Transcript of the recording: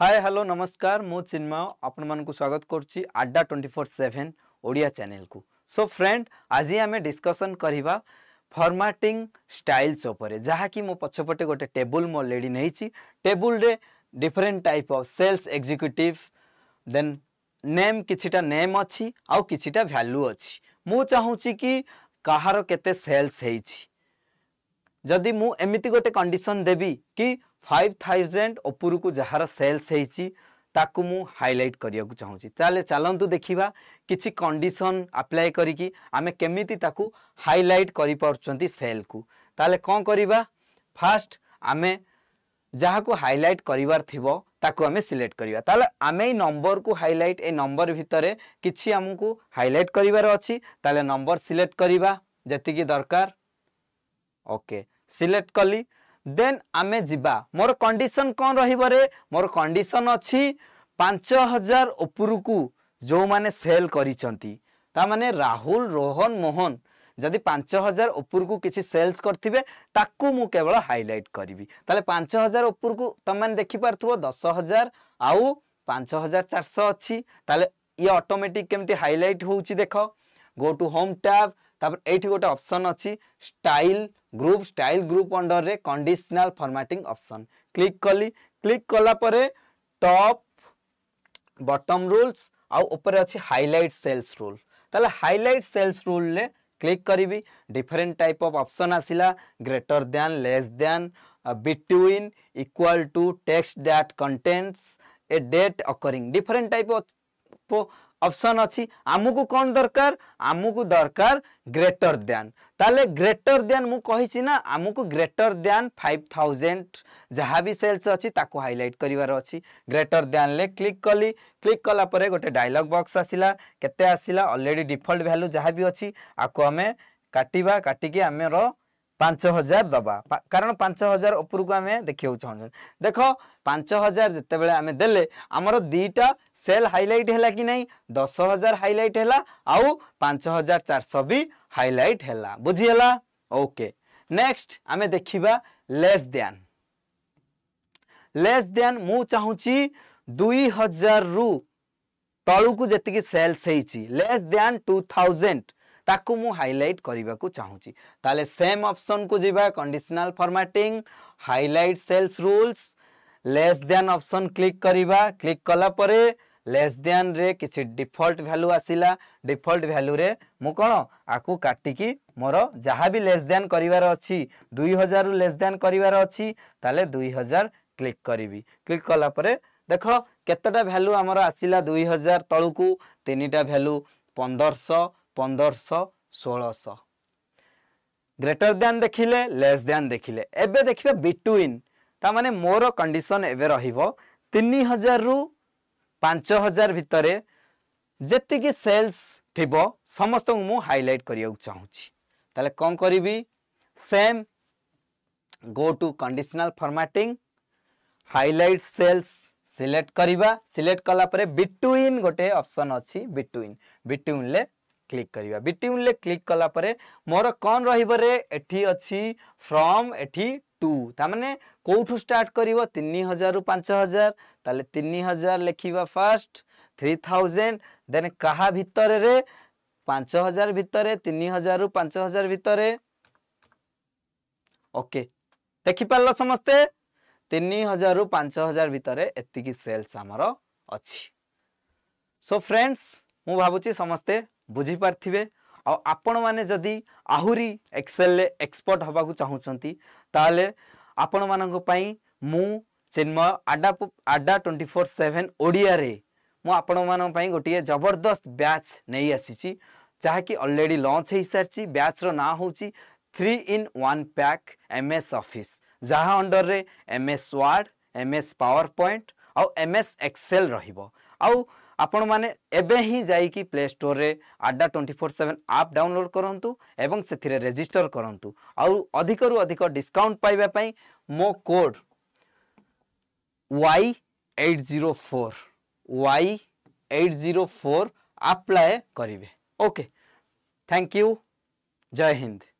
hi hello नमस्कार मु चिन्मय आपनମାନଙ୍କୁ ସ୍ୱାଗତ କରୁଛି ଆଡ୍ଡା 24/7 ଓଡ଼ିଆ ଚ୍ୟାନେଲକୁ ସୋ ଫ୍ରେଣ୍ଡ ଆଜି ଆମେ ଡିସ୍କସନ୍ କରିବା ଫର୍ମାଟିଂ ଷ୍ଟାଇଲ୍ସ ଉପରେ ଯାହାକି ମୋ ପଛପଟେ ଗୋଟେ ଟେବୁଲ୍ ମୋ ଲେଡ଼ି ନେଇଛି ଟେବୁଲ୍ରେ different type of sales executive then name କିଛିଟା ନେମ୍ ଅଛି ଆଉ କିଛିଟା ଭ୍ୟାଲ୍ୟୁ ଅଛି ମୁଁ ଚାହୁଁଛି କି କାହାର କେତେ ସେଲ୍ସ ହେଇଛି ଯଦି ମୁଁ ଏମିତି ଗୋଟେ କଣ୍ଡିସନ୍ ଦେବି କି ଫାଇଭ୍ ଥାଉଜେଣ୍ଡ ଉପରକୁ ଯାହାର ସେଲ୍ସ ହେଇଛି ତାକୁ ମୁଁ ହାଇଲାଇଟ୍ କରିବାକୁ ଚାହୁଁଛି ତାହେଲେ ଚାଲନ୍ତୁ ଦେଖିବା କିଛି କଣ୍ଡିସନ୍ ଆପ୍ଲାଏ କରିକି ଆମେ କେମିତି ତାକୁ ହାଇଲାଇଟ୍ କରିପାରୁଛନ୍ତି ସେଲ୍କୁ ତାହେଲେ କ'ଣ କରିବା ଫାଷ୍ଟ ଆମେ ଯାହାକୁ ହାଇଲାଇଟ୍ କରିବାର ଥିବ ତାକୁ ଆମେ ସିଲେକ୍ଟ କରିବା ତାହେଲେ ଆମେ ଏଇ ନମ୍ବରକୁ ହାଇଲାଇଟ୍ ଏ ନମ୍ବର ଭିତରେ କିଛି ଆମକୁ ହାଇଲାଇଟ୍ କରିବାର ଅଛି ତାହେଲେ ନମ୍ବର ସିଲେକ୍ଟ କରିବା ଯେତିକି ଦରକାର ଓକେ সিলেক্ট কলি ଦେନ୍ ଆମେ ଯିବା ମୋର କଣ୍ଡିସନ୍ କ'ଣ ରହିବରେ ମୋର କଣ୍ଡିସନ୍ ଅଛି ପାଞ୍ଚ ହଜାର ଉପରକୁ ଯେଉଁମାନେ ସେଲ୍ କରିଛନ୍ତି ତାମାନେ ରାହୁଲ ରୋହନ ମୋହନ ଯଦି ପାଞ୍ଚ ହଜାର ଉପରକୁ କିଛି ସେଲ୍ସ କରିଥିବେ ତାକୁ ମୁଁ କେବଳ ହାଇଲାଇଟ୍ କରିବି ତାହେଲେ ପାଞ୍ଚ ହଜାର ଉପରକୁ ତୁମେମାନେ ଦେଖିପାରୁଥିବ ଦଶ ହଜାର ଆଉ ପାଞ୍ଚ ହଜାର ଚାରିଶହ ଅଛି ତାହେଲେ ଇଏ ଅଟୋମେଟିକ୍ କେମିତି ହାଇଲାଇଟ୍ ହେଉଛି ଦେଖ ଗୋ ଟୁ ହୋମ୍ ଟ୍ୟାବ୍ তারপর এইটি গোটে অপসন অছি স্টাইল গ্রুপ স্টাইল গ্রুপ অন্ডর্রে কন্ডিশনাল ফর্মাটিং অপসন ক্লিক কলি ক্লিক কলাপরে টপ বটম রুলস আউ উপরে অছি হাইলাইট সেলস রুল তাহলে হাইলাইট সেলস রুলরে ক্লিক করবি ডিফরেন্ট টাইপ অফ অপসন আসিলা greater than less than between equal to text that contents a date occurring different type of option অছি আমুকু কোন দরকার আমুকু দরকার গ্রেটর দ্যান তাহলে গ্রেটর দ্যান মু কইছি না আমুকু গ্রেটর দ্যান 5000 যাহা বি সেলস অছি তাকু হাইলাইট করিবার অছি গ্রেটর দ্যান লে ক্লিক কলি ক্লিক কলা পরে গোটে ডায়লগ বক্স আসিলা কেতে আসিলা অলরেডি ডিফল্ট ভ্যালু যাহা বি অছি আকু আমি কাটিবা কাটিকি আমার ପାଞ୍ଚ ହଜାର ଦେବା କାରଣ ପାଞ୍ଚ ହଜାର ଉପରକୁ ଆମେ ଦେଖିବାକୁ ଚାହୁଁଛନ୍ତି ଦେଖ ପାଞ୍ଚ ହଜାର ଯେତେବେଳେ ଆମେ ଦେଲେ ଆମର ଦୁଇଟା ସେଲ୍ ହାଇଲାଇଟ୍ ହେଲା କି ନାହିଁ ଦଶ ହଜାର ହାଇଲାଇଟ୍ ହେଲା ଆଉ ପାଞ୍ଚ ହଜାର ଚାରିଶହ ବି ହାଇଲାଇଟ୍ ହେଲା ବୁଝିହେଲା ଓକେ ନେକ୍ସଟ ଆମେ ଦେଖିବା ଲେସ୍ ଦ୍ୟାନ୍ ଲେସ୍ ଦ୍ୟାନ୍ ମୁଁ ଚାହୁଁଛି ଦୁଇ ହଜାରରୁ ତଳକୁ ଯେତିକି ସେଲ୍ସ ହେଇଛି ଲେସ୍ ଦ୍ୟାନ୍ ଟୁ ଥାଉଜେଣ୍ଡ ତାକୁ ମୁଁ ହାଇଲାଇଟ୍ କରିବାକୁ ଚାହୁଁଛି ତାହେଲେ ସେମ୍ ଅପସନ୍କୁ ଯିବା conditional formatting highlight cells rules less than option click କରିବା କ୍ଲିକ୍ କଲା ପରେ ଲେସ୍ ଦ୍ୟାନ୍ରେ କିଛି ଡିଫଲ୍ଟ ଭ୍ୟାଲୁ ଆସିଲା ଡିଫଲ୍ଟ ଭ୍ୟାଲୁରେ ମୁଁ କ'ଣ ଆକୁ କାଟିକି ମୋର ଯାହା ବି ଲେସ୍ ଦ୍ୟାନ୍ କରିବାର ଅଛି ଦୁଇ ହଜାରରୁ ଲେସ୍ ଦ୍ୟାନ୍ କରିବାର ଅଛି ତାହେଲେ ଦୁଇ ହଜାର କ୍ଲିକ୍ କରିବି କ୍ଲିକ୍ କଲା ପରେ ଦେଖ କେତେଟା ଭ୍ୟାଲୁ ଆମର ଆସିଲା ଦୁଇ ହଜାର ତଳକୁ ତିନିଟା ଭ୍ୟାଲୁ ପନ୍ଦରଶହ ପନ୍ଦରଶହ ଷୋହଳଶହ ଗ୍ରେଟର ଦ୍ୟାନ୍ ଦେଖିଲେ ଲେସ୍ ଦ୍ୟାନ୍ ଦେଖିଲେ ଏବେ ଦେଖିବେ ବିଟୁଇନ୍ ତାମାନେ ମୋର କଣ୍ଡିସନ୍ ଏବେ ରହିବ ତିନି ହଜାରରୁ ପାଞ୍ଚ ହଜାର ଭିତରେ ଯେତିକି ସେଲ୍ସ ଥିବ ସମସ୍ତଙ୍କୁ ମୁଁ ହାଇଲାଇଟ୍ କରିବାକୁ ଚାହୁଁଛି ତାହେଲେ କ'ଣ କରିବି same go to conditional formatting highlight cells select करिबा select कला परे between गोटे ऑप्शन अछि between between ले ক্লিক করা বিটিউনলে ক্লিক কলাপরে মোর কন রহবরে এটি অছি ফ্রম এটি টু তামানে কোঠু স্টার্ট করব তিন হাজার পাঁচ হাজার তাহলে তিন হাজার লেখা ফার্স্ট থ্রি থাউজেন্ড দেন কাহা ভিতরে পাঁচ হাজার ভিতরে তিন হাজার পাঁচ হাজার ভিতরে ওকে দেখিপারল সমস্তে তিন হাজার পাঁচ হাজার ভিতরে এতিকি সেলস আমার অছি সো ফ্রেন্ডস মু ভাবুছি সমস্তে ବୁଝିପାରିଥିବେ ଆଉ ଆପଣମାନେ ଯଦି ଆହୁରି ଏକ୍ସେଲରେ ଏକ୍ସପର୍ଟ ହେବାକୁ ଚାହୁଁଛନ୍ତି ତାହେଲେ ଆପଣମାନଙ୍କ ପାଇଁ ମୁଁ Chinmay Adda Adda twenty four seven ଓଡ଼ିଆରେ ମୁଁ ଆପଣମାନଙ୍କ ପାଇଁ ଗୋଟିଏ ଜବରଦସ୍ତ ବ୍ୟାଚ୍ ନେଇ ଆସିଛି ଯାହାକି ଅଲରେଡ଼ି ଲଞ୍ଚ ହୋଇସାରିଛି ବ୍ୟାଚ୍ର ନାଁ ହେଉଛି three in one pack M S office जहाँ under M S word M S power point आउ एम एस एक्सेल रो ଆପଣମାନେ ଏବେ ହିଁ ଯାଇକି ପ୍ଲେ ଷ୍ଟୋରରେ Adda twenty four seven app download କରନ୍ତୁ ଏବଂ ସେଥିରେ ରେଜିଷ୍ଟର କରନ୍ତୁ ଆଉ ଅଧିକରୁ ଅଧିକ ଡିସ୍କାଉଣ୍ଟ ପାଇବା ପାଇଁ ମୋ code Y eight zero four Y eight zero four apply କରିବେ ଓକେ थैंक यू जय हिंद